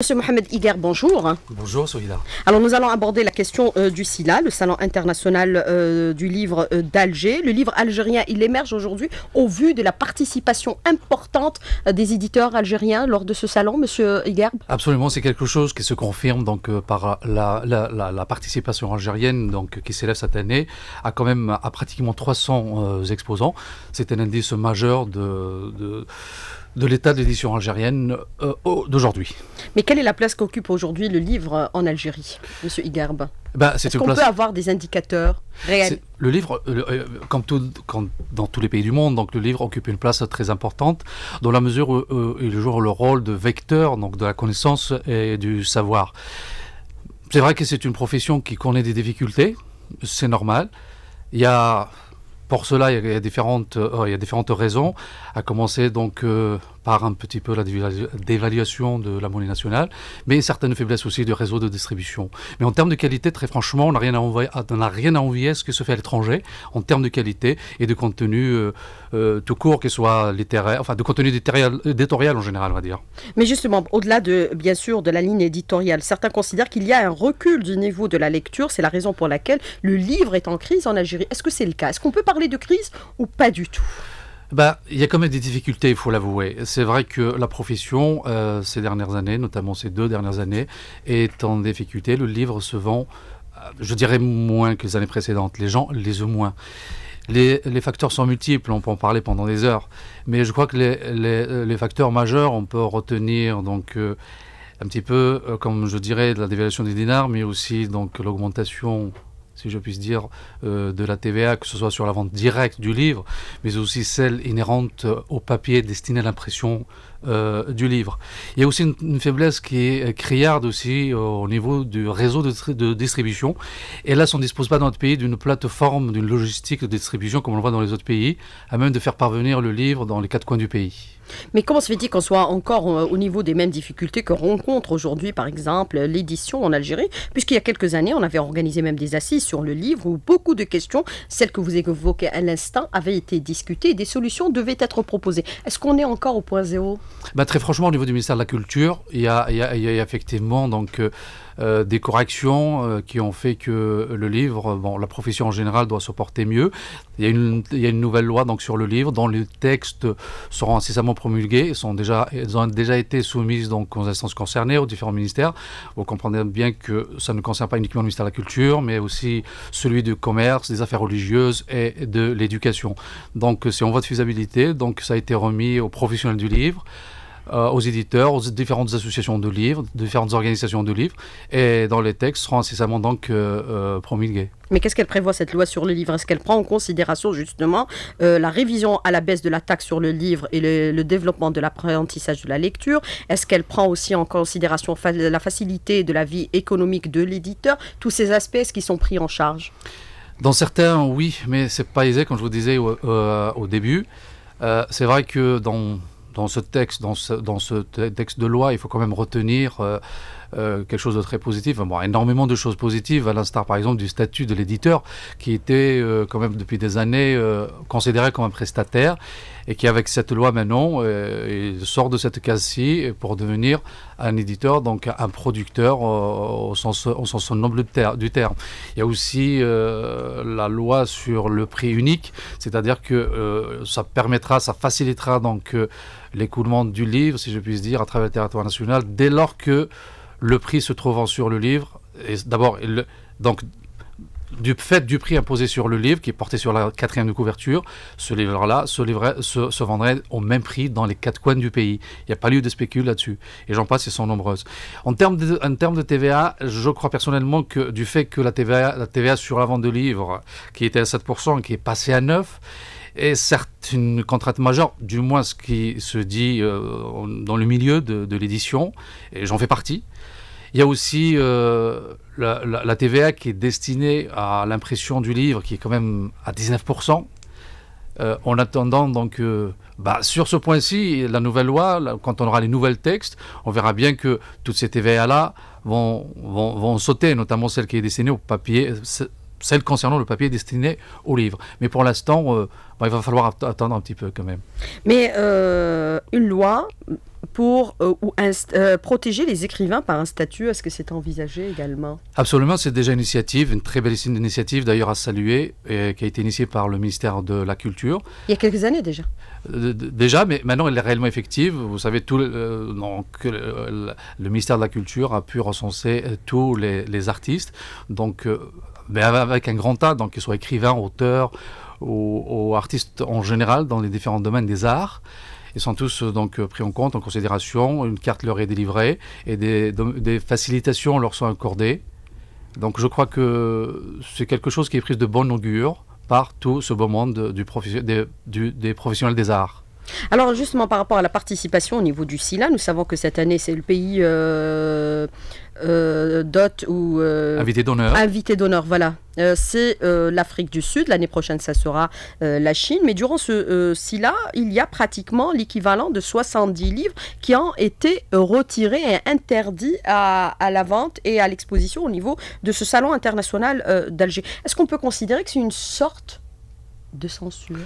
Monsieur Mohamed Iger, bonjour. Bonjour, Solida. Alors, nous allons aborder la question euh, du SILA, le Salon international euh, du livre euh, d'Alger. Le livre algérien, il émerge aujourd'hui au vu de la participation importante des éditeurs algériens lors de ce salon, Monsieur Iger. Absolument, c'est quelque chose qui se confirme donc par la, participation algérienne donc, qui s'élève cette année à quand même à pratiquement 300 exposants. C'est un indice majeur de de l'état d'édition algérienne euh, d'aujourd'hui. Mais quelle est la place qu'occupe aujourd'hui le livre en Algérie, Monsieur Igarbe bah, Est-ce qu'on peut avoir des indicateurs réels Le livre, euh, euh, comme, dans tous les pays du monde, donc le livre occupe une place très importante dans la mesure où le il joue le rôle de vecteur donc de la connaissance et du savoir. C'est vrai que c'est une profession qui connaît des difficultés, c'est normal. Il y a pour cela, il y a différentes, euh, il y a différentes raisons, à commencer donc euh, par un petit peu la dévaluation de la monnaie nationale, mais certaines faiblesses aussi du réseau de distribution. Mais en termes de qualité, très franchement, on n'a rien, ah, rien, à envier à ce que se fait à l'étranger en termes de qualité et de contenu euh, euh, tout court, que soit littéraire, enfin de contenu éditorial, en général, on va dire. Mais justement, au-delà de, bien sûr, de la ligne éditoriale, certains considèrent qu'il y a un recul du niveau de la lecture. C'est la raison pour laquelle le livre est en crise en Algérie. Est-ce que c'est le cas Est-ce qu'on peut parler de crise ou pas du tout bah, il y a quand même des difficultés, il faut l'avouer. C'est vrai que la profession, euh, ces dernières années, notamment ces deux dernières années, est en difficulté. Le livre se vend, euh, je dirais, moins que les années précédentes. Les gens les ont moins. Les, facteurs sont multiples, on peut en parler pendant des heures, mais je crois que les, facteurs majeurs, on peut retenir donc euh, un petit peu, comme je dirais, de la dévaluation des dinars, mais aussi donc l'augmentation si je puisse dire, euh, de la TVA, que ce soit sur la vente directe du livre, mais aussi celle inhérente au papier destiné à l'impression euh, du livre. Il y a aussi une, faiblesse qui est criarde euh, aussi euh, au niveau du réseau de, distribution. Et là, on ne dispose pas dans notre pays d'une plateforme, d'une logistique de distribution comme on le voit dans les autres pays, à même de faire parvenir le livre dans les quatre coins du pays. Mais comment se fait-il qu'on soit encore au niveau des mêmes difficultés que rencontre aujourd'hui, par exemple, l'édition en Algérie Puisqu'il y a quelques années, on avait organisé même des assises sur le livre où beaucoup de questions, celles que vous évoquez à l'instant, avaient été discutées et des solutions devaient être proposées. Est-ce qu'on est encore au point zéro bah, très franchement, au niveau du ministère de la Culture, il y a, il y a effectivement donc, euh, euh, des corrections euh, qui ont fait que le livre, la profession en général doit se porter mieux. Il y a une, nouvelle loi donc, sur le livre dont les textes seront incessamment promulgués, sont ils ont déjà été soumises donc, aux instances concernées, aux différents ministères. Vous comprenez bien que ça ne concerne pas uniquement le ministère de la Culture, mais aussi celui du commerce, des affaires religieuses et de l'éducation. Donc c'est en voie de faisabilité, donc ça a été remis aux professionnels du livre. Euh, aux éditeurs, aux différentes associations de livres, différentes organisations de livres, et dans les textes seront incessamment donc euh, euh, promulgués. Mais qu'est-ce qu'elle prévoit cette loi sur le livre Est-ce qu'elle prend en considération justement la révision à la baisse de la taxe sur le livre et le, développement de l'apprentissage de la lecture Est-ce qu'elle prend aussi en considération la facilité de la vie économique de l'éditeur Tous ces aspects, est-ce qu'ils sont pris en charge Dans certains, oui, mais c'est pas aisé, comme je vous disais au, début. c'est vrai que dans dans ce texte, dans ce, dans ce texte de loi, il faut quand même retenir euh, euh, quelque chose de très positif, bon, énormément de choses positives, à l'instar par exemple du statut de l'éditeur qui était euh, quand même depuis des années euh, considéré comme un prestataire et qui avec cette loi maintenant il sort de cette case-ci pour devenir un éditeur, donc un producteur au sens, au sens noble du terme. Il y a aussi la loi sur le prix unique, c'est-à-dire que ça permettra, ça facilitera donc l'écoulement du livre, si je puis dire, à travers le territoire national, dès lors que le prix se trouvant sur le livre. D'abord, donc du fait du prix imposé sur le livre, qui est porté sur la quatrième de couverture, ce livre-là se, vendrait au même prix dans les quatre coins du pays. Il n'y a pas lieu de spéculer là-dessus. Et j'en passe, ils sont nombreuses. En termes, de, en termes de TVA, je crois personnellement que du fait que la TVA, la TVA sur la vente de livres, qui était à 7%, qui est passée à 9%, est certes une contrainte majeure, du moins ce qui se dit euh, dans le milieu de, l'édition, et j'en fais partie. Il y a aussi euh, la, TVA qui est destinée à l'impression du livre, qui est quand même à 19%. Euh, en attendant, donc, bah, sur ce point-ci, la nouvelle loi, quand on aura les nouveaux textes, on verra bien que toutes ces TVA-là vont, vont, vont, sauter, notamment celle qui est destinée au papier, celles concernant le papier destiné aux livres. Mais pour l'instant, euh, bah, il va falloir attendre un petit peu quand même. Mais euh, une loi pour euh, ou protéger les écrivains par un statut, est-ce que c'est envisagé également Absolument, c'est déjà une initiative, une très belle initiative d'ailleurs à saluer, et, qui a été initiée par le ministère de la Culture. Il y a quelques années déjà déjà, mais maintenant elle est réellement effective. Vous savez, tout le, donc, le, ministère de la Culture a pu recenser tous les, artistes. Donc, ben, avec un grand tas, donc qu'ils soient écrivains, auteurs ou, artistes en général dans les différents domaines des arts. Ils sont tous euh, donc pris en compte, en considération, une carte leur est délivrée et des, facilitations leur sont accordées. Donc je crois que c'est quelque chose qui est pris de bonne augure par tout ce beau monde des professionnels des arts. Alors justement par rapport à la participation au niveau du SILA, nous savons que cette année c'est le pays euh, euh ou euh, invité d'honneur. Invité d'honneur, voilà. Euh, c'est l'Afrique du Sud. L'année prochaine, ça sera la Chine. Mais durant ce SILA, il y a pratiquement l'équivalent de 70 livres qui ont été retirés et interdits à, à la vente et à l'exposition au niveau de ce salon international d'Alger. Est-ce qu'on peut considérer que c'est une sorte de censure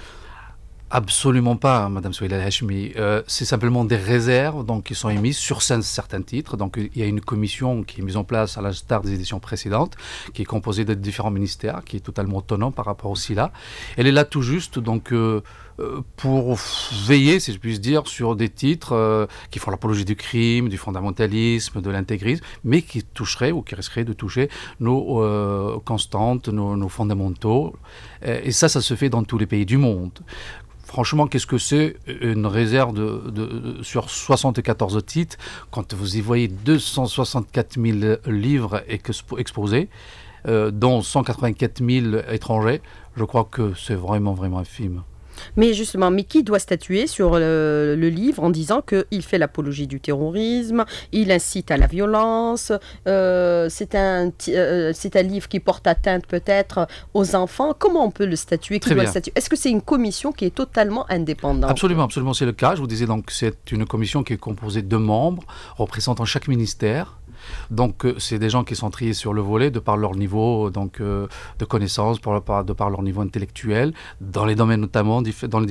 Absolument pas, Madame Souila Hashmi. Euh, c'est simplement des réserves donc, qui sont émises sur certains titres. Donc, il y a une commission qui est mise en place à l'instar des éditions précédentes, qui est composée de différents ministères, qui est totalement autonome par rapport au SILA. Elle est là tout juste donc, euh, euh, pour veiller, si je puis dire, sur des titres qui font l'apologie du crime, du fondamentalisme, de l'intégrisme, mais qui toucheraient ou qui risqueraient de toucher nos constantes, nos fondamentaux. Et ça, ça se fait dans tous les pays du monde franchement, qu'est-ce que c'est euh, une réserve de, sur 74 titres quand vous y voyez 264 000 livres exposés, euh, dont 184 000 étrangers Je crois que c'est vraiment, vraiment un film. Mais justement, qui doit statuer sur euh, le, livre en disant qu'il fait l'apologie du terrorisme, il incite à la violence, euh, c'est un, euh, un livre qui porte atteinte peut-être aux enfants. Comment on peut le statuer, Est-ce que c'est une commission qui est totalement indépendante Absolument, absolument, c'est le cas. Je vous disais donc c'est une commission qui est composée de membres représentant chaque ministère donc, euh, c'est des gens qui sont triés sur le volet de par leur niveau euh, de connaissances, de par leur niveau intellectuel, dans les domaines notamment, dans les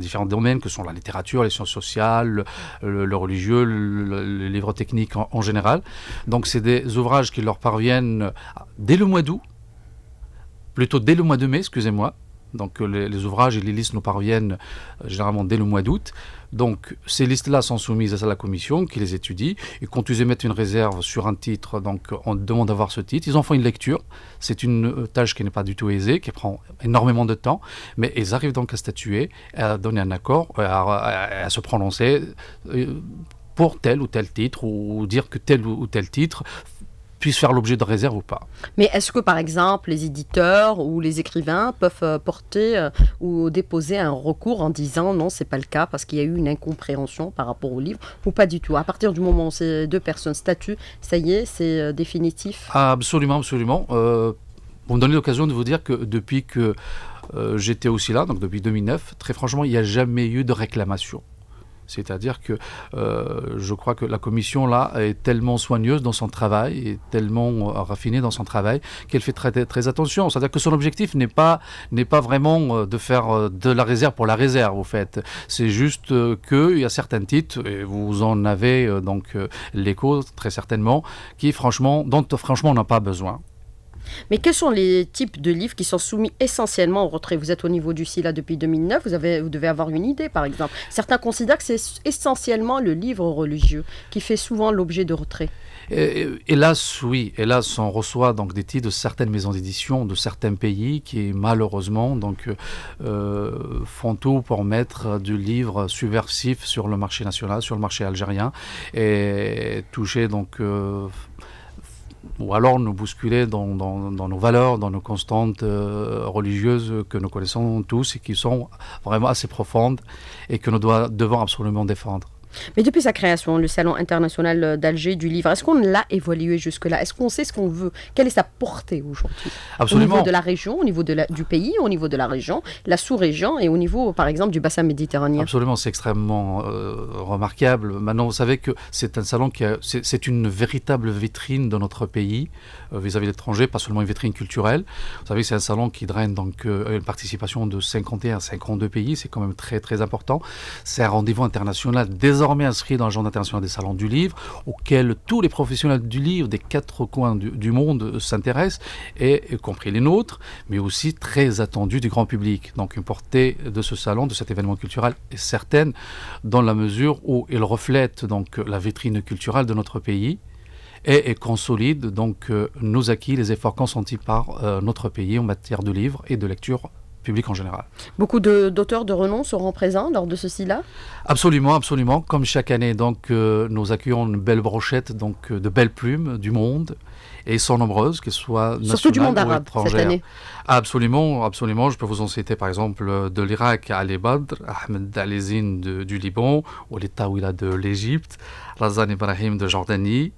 différents, domaines que sont la littérature, les sciences sociales, le, religieux, les livres techniques en général. Donc, c'est des ouvrages qui leur parviennent euh, dès le mois d'août, plutôt dès le mois de mai, excusez-moi, donc euh, les, ouvrages et les listes nous parviennent euh, généralement dès le mois d'août. Donc ces listes-là sont soumises à la commission qui les étudie. Et quand ils émettent une réserve sur un titre, donc on demande d'avoir ce titre. Ils en font une lecture. C'est une euh, tâche qui n'est pas du tout aisée, qui prend énormément de temps. Mais ils arrivent donc à statuer, à donner un accord, à, se prononcer. pour tel ou tel titre ou dire que tel ou tel titre puisse faire l'objet de réserve ou pas. Mais est-ce que, par exemple, les éditeurs ou les écrivains peuvent euh, porter euh, ou déposer un recours en disant non, c'est pas le cas parce qu'il y a eu une incompréhension par rapport au livre ou pas du tout À partir du moment où ces deux personnes statuent, ça y est, c'est euh, définitif Absolument, absolument. Pour me donner l'occasion de vous dire que depuis que j'étais aussi là, donc depuis 2009, très franchement, il n'y a jamais eu de réclamation. C'est-à-dire que euh, je crois que la commission, là, est tellement soigneuse dans son travail, et tellement euh, raffinée dans son travail, qu'elle fait très, très attention. C'est-à-dire que son objectif n'est pas, n'est pas vraiment euh, de faire de la réserve pour la réserve, au fait. C'est juste qu'il y a certains titres, et vous en avez donc l'écho, très certainement, qui, franchement, dont franchement on n'a pas besoin. Mais quels sont les types de livres qui sont soumis essentiellement au retrait Vous êtes au niveau du SILA depuis 2009, vous, avez, vous devez avoir une idée, par exemple. Certains considèrent que c'est essentiellement le livre religieux qui fait souvent l'objet de retrait. hélas, oui. Hélas, on reçoit donc des titres de certaines maisons d'édition de certains pays qui, malheureusement, donc, euh, font tout pour mettre du livre subversif sur le marché national, sur le marché algérien, et toucher donc. Euh, ou alors nous bousculer dans, nos valeurs, dans nos constantes euh, religieuses que nous connaissons tous et qui sont vraiment assez profondes et que nous devons absolument défendre. Mais depuis sa création, le Salon international euh, d'Alger du livre, est-ce qu'on l'a évolué jusque-là Est-ce qu'on sait ce qu'on veut Quelle est sa portée aujourd'hui Absolument. Au niveau de la région, au niveau de du pays, au niveau de la région, la sous-région et au niveau, par exemple, du bassin méditerranéen Absolument, c'est extrêmement euh, remarquable. Maintenant, vous savez que c'est un salon qui c'est une véritable vitrine de notre pays euh, vis-à-vis de l'étranger, pas seulement une vitrine culturelle. Vous savez, c'est un salon qui draine donc une participation de 51 à 52 pays, c'est quand même très très important. C'est un rendez-vous international désormais inscrit dans le Journal international des salons du livre, auquel tous les professionnels du livre des quatre coins du, monde s'intéressent, et y compris les nôtres, mais aussi très attendus du grand public. Donc une portée de ce salon, de cet événement culturel est certaine dans la mesure où il reflète donc la vitrine culturelle de notre pays et, consolide donc euh, nos acquis, les efforts consentis par euh, notre pays en matière de livres et de lecture public en général. Beaucoup d'auteurs de, renom seront présents lors de ceci-là Absolument, absolument, comme chaque année. Donc, euh, nous accueillons une belle brochette, donc euh, de belles plumes du monde, et sont nombreuses, qu'elles soient nationales du monde arabe cette année. Absolument, absolument. Je peux vous en citer, par exemple, de l'Irak, Ali Badr, Ahmed Alizine du Liban, ou de l'Égypte, Razan Ibrahim de Jordanie,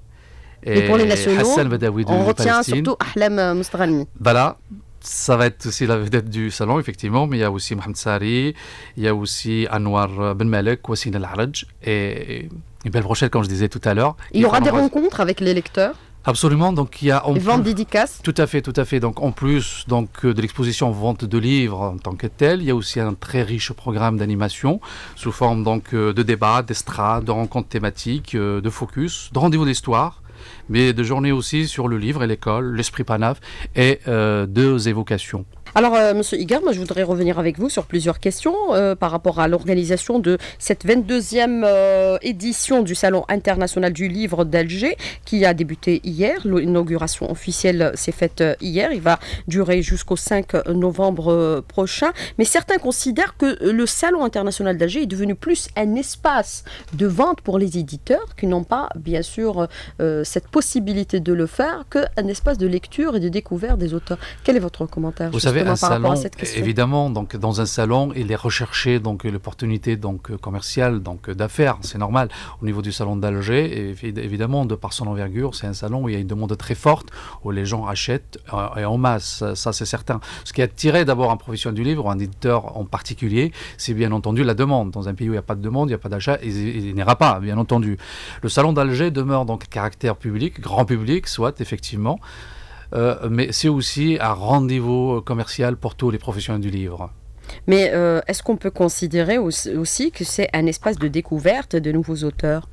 et, pour les nationaux, Hassan de on retient surtout Ahlam Moustralmi. Voilà, ça va être aussi la vedette du salon, effectivement, mais il y a aussi Mohamed Sari, il y a aussi Anwar Ben Malek, Wassin Al-Araj et, une Belle Rochelle, comme je disais tout à l'heure. Il y aura des rencontres avec les lecteurs Absolument, donc il y a... Des ventes dédicaces Tout à fait, tout à fait. Donc en plus donc, euh, de l'exposition vente de livres en tant que telle, il y a aussi un très riche programme d'animation sous forme donc euh, de débats, d'estrades, de rencontres thématiques, euh, de focus, de rendez-vous d'histoire mais de journée aussi sur le livre et l'école, l'esprit panaf et euh, deux évocations. Alors, euh, Monsieur moi, je voudrais revenir avec vous sur plusieurs questions euh, par rapport à l'organisation de cette 22e euh, édition du Salon international du livre d'Alger qui a débuté hier. L'inauguration officielle s'est faite hier. Il va durer jusqu'au 5 novembre prochain. Mais certains considèrent que le Salon international d'Alger est devenu plus un espace de vente pour les éditeurs qui n'ont pas, bien sûr, cette possibilité de le faire qu'un espace de lecture et de découverte des auteurs. Quel est votre commentaire un salon, Évidemment, donc dans un salon, il est recherché donc l'opportunité donc commerciale, donc d'affaires, c'est normal. Au niveau du salon d'Alger, évidemment, de par son envergure, c'est un salon où il y a une demande très forte, où les gens achètent euh, et en masse, ça c'est certain. Ce qui a tiré d'abord un professionnel du livre, ou un éditeur en particulier, c'est bien entendu la demande. Dans un pays où il n'y a pas de demande, il n'y a pas d'achat, il, il n'ira pas, bien entendu. Le salon d'Alger demeure donc caractère public, grand public, soit effectivement. Euh, mais c'est aussi un rendez-vous euh, commercial pour tous les professionnels du livre. Mais euh, est-ce qu'on peut considérer aussi que c'est un espace de découverte de nouveaux auteurs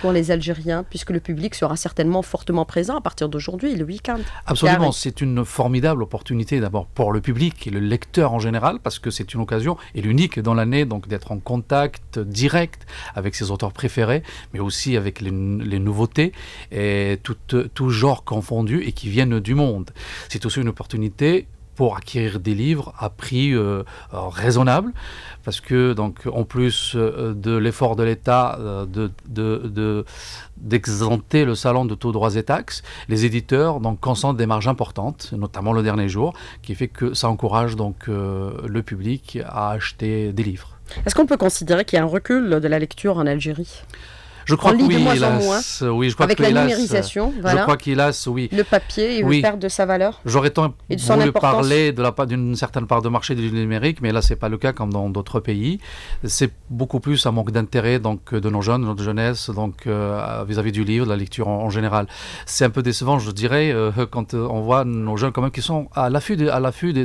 pour les Algériens, puisque le public sera certainement fortement présent à partir d'aujourd'hui, le week-end. Absolument, c'est une formidable opportunité d'abord pour le public et le lecteur en général, parce que c'est une occasion et l'unique dans l'année donc d'être en contact direct avec ses auteurs préférés, mais aussi avec les, nouveautés, et tout, tout genre confondu et qui viennent du monde. C'est aussi une opportunité pour acquérir des livres à prix euh, euh, raisonnable, parce que donc en plus euh, de l'effort de l'État de, le salon de taux, droits et taxes, les éditeurs donc consentent des marges importantes, notamment le dernier jour, qui fait que ça encourage donc le public à acheter des livres. Est-ce qu'on peut considérer qu'il y a un recul de la lecture en Algérie je crois oui, je crois avec la numérisation, euh, voilà. Je crois oui. Le papier, oui. perd de sa valeur. J'aurais tant et de voulu parler d'une certaine part de marché du numérique, mais là, c'est pas le cas comme dans d'autres pays. C'est beaucoup plus un manque d'intérêt donc euh, de nos jeunes, de notre jeunesse, donc euh, vis-à-vis du livre, de la lecture en, général. C'est un peu décevant, je dirais, quand on voit nos jeunes quand même qui sont à l'affût de,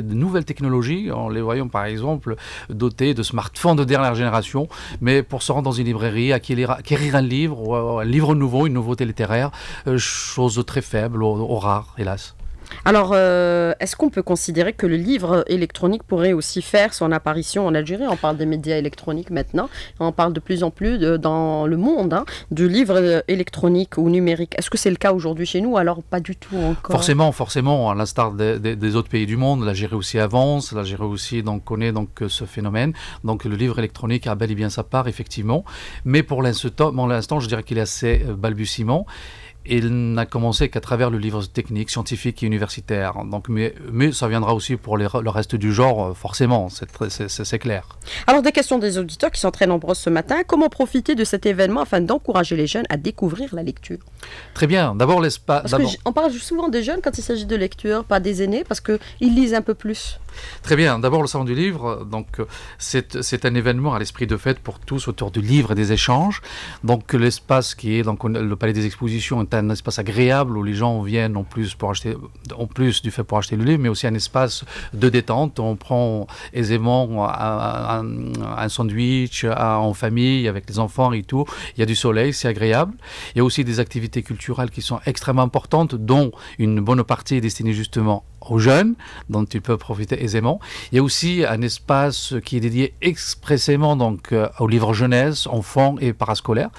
des nouvelles technologies, en les voyant par exemple dotés de smartphones de dernière génération, mais pour se rendre dans une librairie, acquérir un livre livre, un livre nouveau, une nouveauté littéraire, euh, chose très faible, au rare, hélas. Alors, euh, est-ce qu'on peut considérer que le livre électronique pourrait aussi faire son apparition en Algérie On parle des médias électroniques maintenant, on parle de plus en plus dans le monde hein, du livre euh, électronique ou numérique. Est-ce que c'est le cas aujourd'hui chez nous Alors, pas du tout encore. Forcément, forcément, à l'instar des, autres pays du monde, l'Algérie aussi avance, l'Algérie aussi donc, connaît donc, euh, ce phénomène. Donc, le livre électronique a bel et bien sa part, effectivement. Mais pour l'instant, je dirais qu'il est assez balbutiement il n'a commencé qu'à travers le livre technique, scientifique et universitaire. Donc, mais, ça viendra aussi pour le reste du genre, euh, forcément, c'est clair. Alors, des questions des auditeurs qui sont très nombreuses ce matin. Comment profiter de cet événement afin d'encourager les jeunes à découvrir la lecture Très bien. D'abord, l'espace. On parle souvent des jeunes quand il s'agit de lecture, pas des aînés, parce qu'ils lisent un peu plus. Très bien. D'abord, le Salon du Livre. Donc, c'est un événement à l'esprit de fête pour tous autour du livre et des échanges. Donc, l'espace qui est donc, le Palais des Expositions est un espace agréable où les gens viennent en plus, pour acheter, en plus du fait pour acheter le livre, mais aussi un espace de détente. On prend aisément un, sandwich euh, en famille avec les enfants et tout. Il y a du soleil, c'est agréable. Il y a aussi des activités culturelles qui sont extrêmement importantes, dont une bonne partie est destinée justement aux jeunes, dont tu peux profiter aisément. Il y a aussi un espace qui est dédié expressément donc euh, aux livres jeunesse, enfants et parascolaires.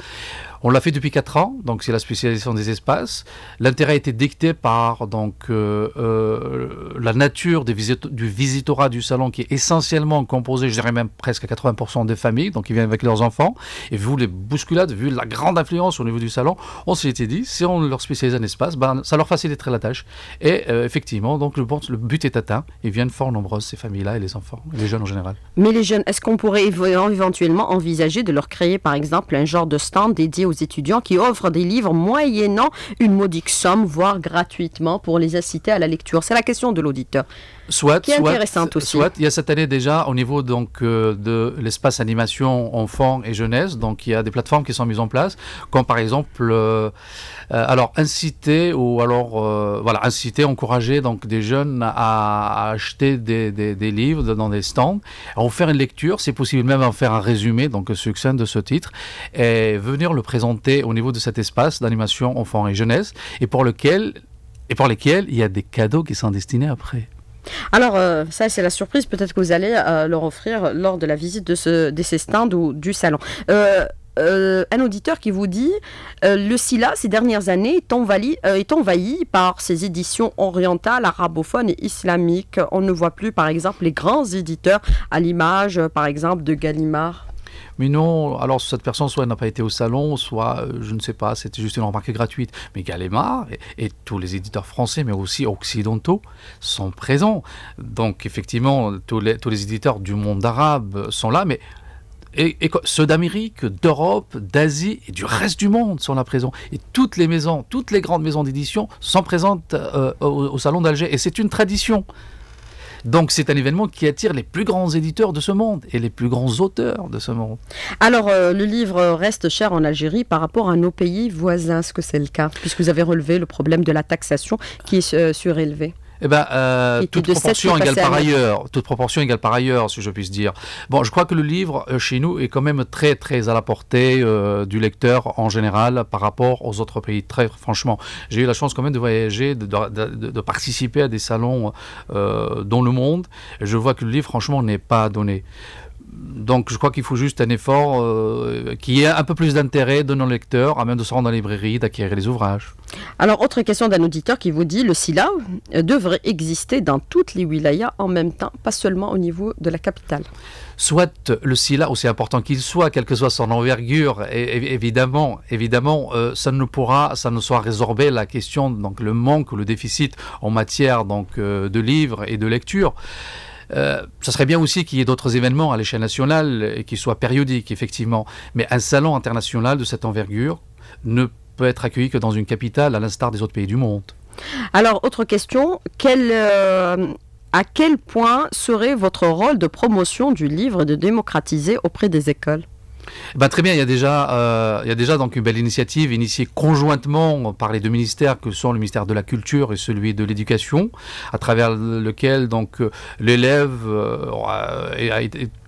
On l'a fait depuis 4 ans, donc c'est la spécialisation des espaces. L'intérêt a été dicté par donc, euh, euh, la nature des du visitorat du salon qui est essentiellement composé, je dirais même presque à 80% des familles, donc ils viennent avec leurs enfants. Et vu les bousculades, vu la grande influence au niveau du salon, on s'était dit, si on leur spécialise un espace, ben, ça leur faciliterait la tâche. Et euh, effectivement, donc le, but est atteint. Ils viennent fort nombreuses, ces familles-là, et les enfants, et les jeunes en général. Mais les jeunes, est-ce qu'on pourrait éventuellement envisager de leur créer, par exemple, un genre de stand dédié aux étudiants qui offrent des livres moyennant une modique somme, voire gratuitement, pour les inciter à la lecture. C'est la question de l'auditeur. Soit, qui est aussi. il y a cette année déjà, au niveau donc, euh, de l'espace animation enfants et jeunesse, donc il y a des plateformes qui sont mises en place, comme par exemple, euh, euh, alors inciter ou alors, voilà, inciter, encourager donc, des jeunes à, acheter des, livres dans des stands, à en faire une lecture, c'est possible même en faire un résumé, donc succinct de ce titre, et venir le présenter au niveau de cet espace d'animation enfants et jeunesse, et pour lequel et pour lesquels il y a des cadeaux qui sont destinés après. Alors, euh, ça, c'est la surprise. Peut-être que vous allez euh, leur offrir lors de la visite de, ce, de ces stands ou du salon. Euh, un auditeur qui vous dit le SILA ces dernières années est envahi, est envahi par ces éditions orientales, arabophones et islamiques. On ne voit plus par exemple les grands éditeurs à l'image par exemple de Gallimard mais non, alors cette personne, soit n'a pas été au salon, soit, euh, je ne sais pas, c'était juste une remarque gratuite. Mais Gallimard et, tous les éditeurs français, mais aussi occidentaux, sont présents. Donc effectivement, tous les, éditeurs du monde arabe sont là, mais ceux d'Amérique, d'Europe, d'Asie et du reste du monde sont là présents. Et toutes les maisons, toutes les grandes maisons d'édition sont présentes euh, au Salon d'Alger. Et c'est une tradition. Donc c'est un événement qui attire les plus grands éditeurs de ce monde et les plus grands auteurs de ce monde. Alors euh, le livre reste cher en Algérie par rapport à nos pays voisins. ce que c'est le cas Puisque vous avez relevé le problème de la taxation qui est euh, surélevée. Eh ben, euh, toute proportion égale par ailleurs. Toute proportion égale par ailleurs, si je puisse dire. Bon, je crois que le livre, euh, chez nous, est quand même très, très à la portée euh, du lecteur en général par rapport aux autres pays. Très franchement, j'ai eu la chance quand même de voyager, de, participer à des salons dans le monde. je vois que le livre, franchement, n'est pas donné donc je crois qu'il faut juste un effort euh, qui ait un peu plus d'intérêt de nos lecteurs, à même de se rendre en librairie, d'acquérir les ouvrages. Alors, autre question d'un auditeur qui vous dit le SILA euh, devrait exister dans toutes les wilayas en même temps, pas seulement au niveau de la capitale. Soit le SILA, aussi important qu'il soit, quelle que soit son envergure, et, évidemment, évidemment euh, ça ne pourra, ça ne soit résorbé la question, donc le manque ou le déficit en matière de livres et de lecture. Euh, ça serait bien aussi qu'il y ait d'autres événements à l'échelle nationale et qui soient périodiques, effectivement. Mais un salon international de cette envergure ne peut être accueilli que dans une capitale, à l'instar des autres pays du monde. Alors, autre question, euh, à quel point serait votre rôle de promotion du livre de démocratiser auprès des écoles bah, très bien, il y a déjà, euh, il y déjà donc une belle initiative initiée conjointement par les deux ministères que sont le ministère de la Culture et celui de l'Éducation, à travers lequel donc euh, l'élève euh,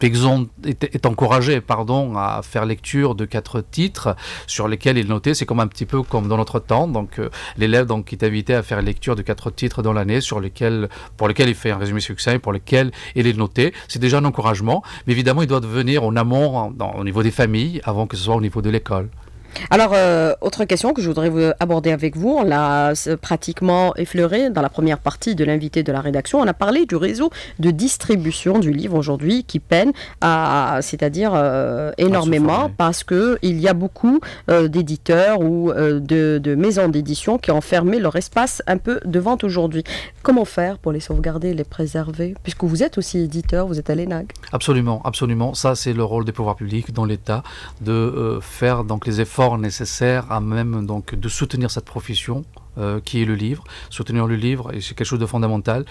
est, encouragé pardon à faire lecture de quatre titres sur lesquels il est noté. C'est comme un petit peu comme dans notre temps, donc l'élève donc est invité à faire lecture de quatre titres dans l'année sur lesquels pour lesquels il fait un résumé succinct et pour lesquels il est noté. C'est déjà un encouragement, mais évidemment il doit venir en amont, au niveau des des familles avant que ce soit au niveau de l'école. Alors, euh, autre question que je voudrais vous aborder avec vous, on l'a euh, pratiquement effleuré dans la première partie de l'invité de la rédaction, on a parlé du réseau de distribution du livre aujourd'hui qui peine à, c'est-à-dire euh, énormément, parce que il y a beaucoup d'éditeurs ou de, maisons d'édition qui ont fermé leur espace un peu de vente aujourd'hui. Comment faire pour les sauvegarder, les préserver, puisque vous êtes aussi éditeur, vous êtes à l'ENAG Absolument, absolument. Ça, c'est le rôle des pouvoirs publics dans l'État de faire donc les efforts nécessaire à même donc de soutenir cette profession euh, qui est le livre. Soutenir le livre, c'est quelque chose de fondamental.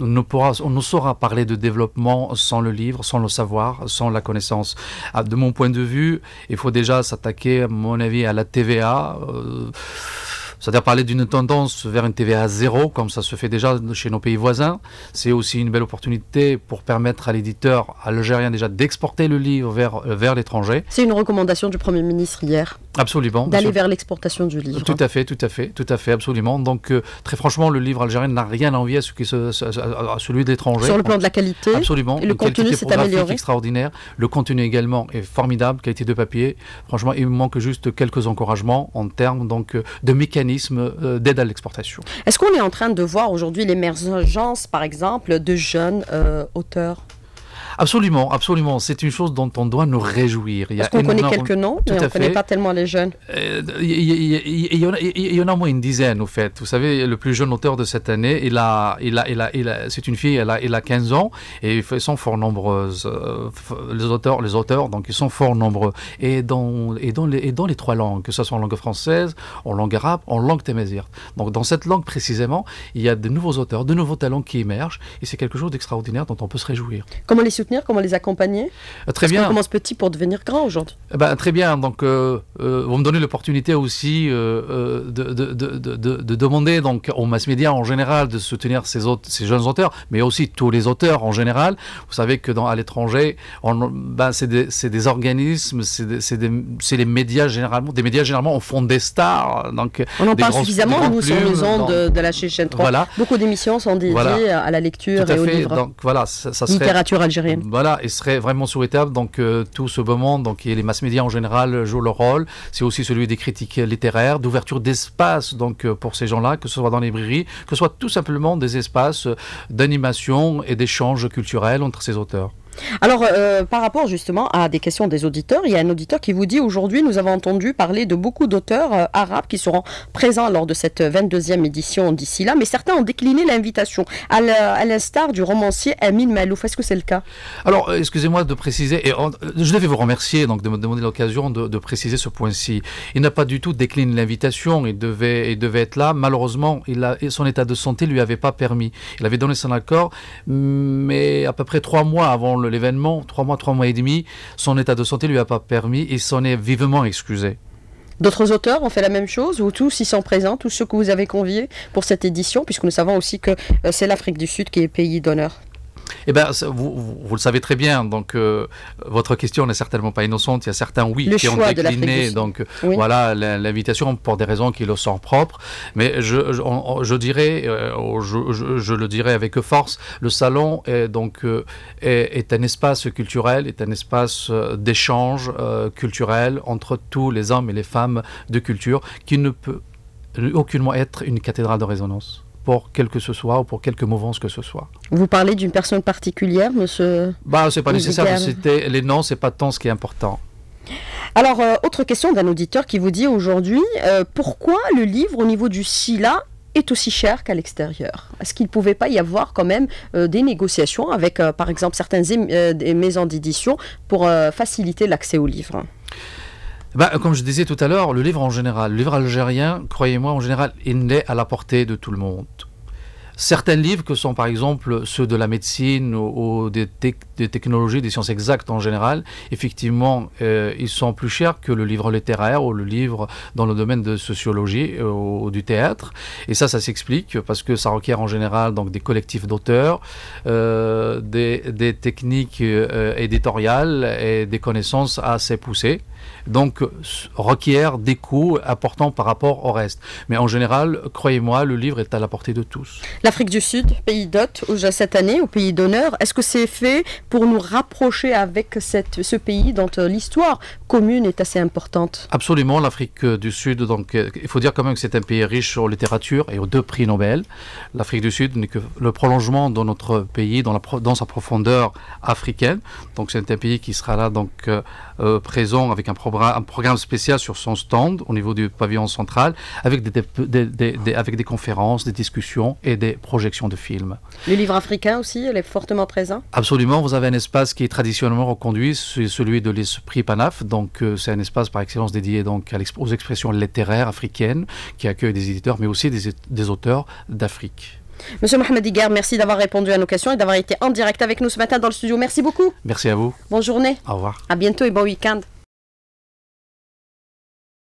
On ne, pourra, on ne saura parler de développement sans le livre, sans le savoir, sans la connaissance. Ah, de mon point de vue, il faut déjà s'attaquer, à mon avis, à la TVA. Euh, c'est-à-dire parler d'une tendance vers une TVA zéro, comme ça se fait déjà chez nos pays voisins. C'est aussi une belle opportunité pour permettre à l'éditeur algérien déjà d'exporter le livre vers, euh, vers l'étranger. C'est une recommandation du Premier ministre hier. Absolument. D'aller vers l'exportation du livre. Tout à fait, tout à fait, tout à fait, absolument. Donc, euh, très franchement, le livre algérien n'a rien à envier à, celui de l'étranger. Sur le plan de la qualité. Absolument. Et le contenu s'est amélioré. extraordinaire. Le contenu également est formidable, qualité de papier. Franchement, il me manque juste quelques encouragements en termes donc, euh, de mécanisme euh, à l'exportation. Est-ce qu'on est en train de voir aujourd'hui l'émergence, par exemple, de jeunes euh, auteurs Absolument, absolument. C'est une chose dont on doit nous réjouir. Il Parce qu'on connaît quelques noms, mais on ne connaît pas tellement les jeunes. Il y en a au moins une dizaine, au fait. Vous savez, le plus jeune auteur de cette année, il a, il a, il a, c'est une fille, elle a, a 15 ans, et ils sont fort nombreuses. Euh, les auteurs, les auteurs, donc ils sont fort nombreux. Et dans, et dans, les, et dans les trois langues, que ce soit en langue française, en langue arabe, en langue témézirte. Donc dans cette langue précisément, il y a de nouveaux auteurs, de nouveaux talents qui émergent, et c'est quelque chose d'extraordinaire dont on peut se réjouir. Comment les soutenir comment les accompagner euh, Très bien. On commence petit pour devenir grand aujourd'hui. Eh ben, très bien. Donc, euh, euh, vous me donnez l'opportunité aussi de, de, de, de, demander donc, aux mass médias en général de soutenir ces, autres, ces jeunes auteurs, mais aussi tous les auteurs en général. Vous savez que dans, à l'étranger, ben, c'est des, des, organismes, c'est les médias généralement. Des médias généralement, on fond des stars. Donc, on en parle suffisamment, nous, sur nos ondes de la chaîne 3. Voilà. Beaucoup d'émissions sont dédiées à la lecture et au livre. Donc, voilà, ça, ça serait... Littérature algérienne. Voilà, et serait vraiment souhaitable donc euh, tout ce moment, donc et les masses médias en général jouent leur rôle. C'est aussi celui des critiques littéraires, d'ouverture d'espace donc euh, pour ces gens-là, que ce soit dans les librairies, que ce soit tout simplement des espaces euh, d'animation et d'échange culturel entre ces auteurs. Alors, euh, par rapport justement à des questions des auditeurs, il y a un auditeur qui vous dit aujourd'hui, nous avons entendu parler de beaucoup d'auteurs euh, arabes qui seront présents lors de cette 22e édition d'ici là, mais certains ont décliné l'invitation, à l'instar du romancier Amin Malouf. Est-ce que c'est le cas Alors, euh, excusez-moi de préciser, et je devais vous remercier donc, de me demander l'occasion de, préciser ce point-ci. Il n'a pas du tout décliné l'invitation, il devait, il devait être là. Malheureusement, il a, son état de santé lui avait pas permis. Il avait donné son accord, mais à peu près trois mois avant le l'événement, trois mois, trois mois et demi, son état de santé ne lui a pas permis et s'en est vivement excusé. D'autres auteurs ont fait la même chose, ou tous y sont présents, tous ceux que vous avez conviés pour cette édition, puisque nous savons aussi que euh, c'est l'Afrique du Sud qui est pays d'honneur. Eh bien, vous, le savez très bien, donc euh, votre question n'est certainement pas innocente. Il y a certains oui qui ont décliné, donc voilà l'invitation pour des raisons qui le sont propres. Mais je, dirais, euh, le dirais avec force, le salon est donc euh, est, un espace culturel, est un espace d'échange culturel entre tous les hommes et les femmes de culture qui ne peut aucunement être une cathédrale de résonance pour quel que ce soit ou pour quelque mouvance que ce soit. Vous parlez d'une personne particulière, monsieur Bah, c'est pas nécessaire C'était les noms, c'est pas tant ce qui est important. Alors, euh, autre question d'un auditeur qui vous dit aujourd'hui euh, pourquoi le livre au niveau du SILA est aussi cher qu'à l'extérieur Est-ce qu'il ne pouvait pas y avoir quand même euh, des négociations avec, par exemple, certaines des maisons d'édition pour faciliter l'accès au livre bah, comme je disais tout à l'heure, le livre en général, le livre algérien, croyez-moi, en général, il n'est à la portée de tout le monde certains livres que sont par exemple ceux de la médecine ou, des, technologies, des sciences exactes en général, effectivement, euh, ils sont plus chers que le livre littéraire ou le livre dans le domaine de sociologie euh, ou du théâtre. Et ça, ça s'explique parce que ça requiert en général donc des collectifs d'auteurs, euh, des, des, techniques éditoriales et des connaissances assez poussées donc requiert des coûts importants par rapport au reste. Mais en général, croyez-moi, le livre est à la portée de tous l'Afrique du Sud, pays d'hôte cette année, au pays d'honneur. Est-ce que c'est fait pour nous rapprocher avec cette, ce pays dont euh, l'histoire commune est assez importante Absolument, l'Afrique euh, du Sud, donc euh, il faut dire quand même que c'est un pays riche en littérature et aux deux prix Nobel. L'Afrique du Sud n'est que le prolongement de notre pays dans, dans sa profondeur africaine. Donc c'est un pays qui sera là donc euh, présent avec un programme, spécial sur son stand au niveau du pavillon central, avec des, avec des conférences, des discussions et des projections de films. Le livre africain aussi, il est fortement présent Absolument, vous avez un espace qui est traditionnellement reconduit, c'est celui de l'esprit Panaf, donc euh, c'est un espace par excellence dédié donc à aux expressions littéraires africaines qui accueille des éditeurs mais aussi des, des auteurs d'Afrique. Monsieur Mohamed Iger, merci d'avoir répondu à nos questions et d'avoir été en direct avec nous ce matin dans le studio. Merci beaucoup. Merci à vous. Bonne journée. Au revoir. À bientôt et bon week-end.